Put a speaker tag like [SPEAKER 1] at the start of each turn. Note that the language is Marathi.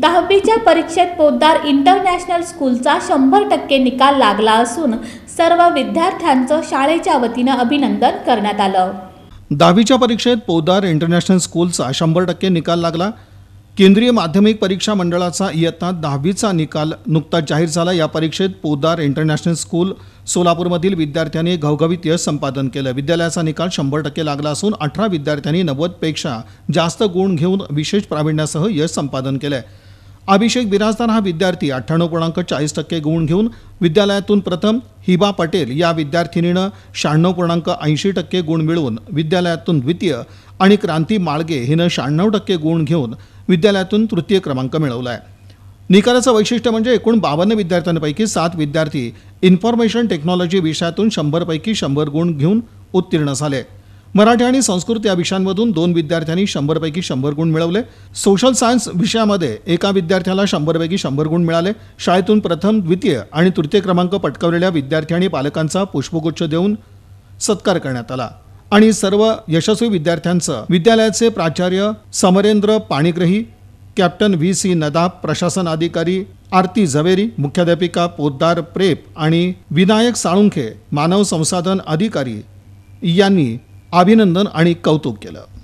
[SPEAKER 1] दहावीच्या परीक्षेत पोद्दार इंटरनॅशनल स्कूलचा शंभर टक्के निकाल लागला असून सर्व विद्यार्थ्यांचं शाळेच्या वतीनं अभिनंदन करण्यात आलं
[SPEAKER 2] दहावीच्या परीक्षेत पोद्दार इंटरनॅशनल स्कूलचा शंभर टक्के निकाल लागला केंद्रीय माध्यमिक परीक्षा मंडळाचा इयत्ता दहावीचा निकाल नुकताच जाहीर झाला या परीक्षेत पोदार इंटरनॅशनल स्कूल सोलापूरमधील विद्यार्थ्यांनी घवघवीत यश संपादन केलं विद्यालयाचा निकाल शंभर टक्के लागला असून अठरा विद्यार्थ्यांनी नव्वदपेक्षा जास्त गुण घेऊन विशेष प्रावीण्यासह यश संपादन केलं आहे अभिषेक बिराजदार हा विद्यार्थी अठ्ठ्याण्णव पूर्णांक चाळीस टक्के गुण घेऊन विद्यालयातून प्रथम हिबा पटेल या विद्यार्थिनीनं शहाण्णव पूर्णांक ऐंशी टक्के गुण मिळवून विद्यालयातून द्वितीय आणि क्रांती माळगे हिनं शहाण्णव टक्के गुण घेऊन विद्यालयातून तृतीय क्रमांक मिळवला आहे निकालाचं वैशिष्ट्य म्हणजे एकूण बावन्न विद्यार्थ्यांपैकी सात विद्यार्थी इन्फॉर्मेशन टेक्नॉलॉजी विषयातून शंभरपैकी शंभर गुण घेऊन उत्तीर्ण झाले मराठी आणि संस्कृत या विषयांमधून दोन विद्यार्थ्यांनी शंभरपैकी शंभर गुण मिळवले सोशल सायन्स विषयामध्ये एका विद्यार्थ्याला शंभरपैकी शंभर गुण मिळाले शाळेतून प्रथम द्वितीय आणि तृतीय क्रमांक पटकावलेल्या विद्यार्थी आणि पालकांचा पुष्पगुच्छ देऊन सत्कार करण्यात आला आणि सर्व यशस्वी विद्यार्थ्यांचं विद्यालयाचे प्राचार्य Samarendra Panigrahi captain V C Nadab प्रशासन अधिकारी आरती झवेरी मुख्याध्यापिका पोद्दार प्रेप आणि विनायक साळुंखे मानव संसाधन अधिकारी यांनी अभिनंदन आणि कौतुक केलं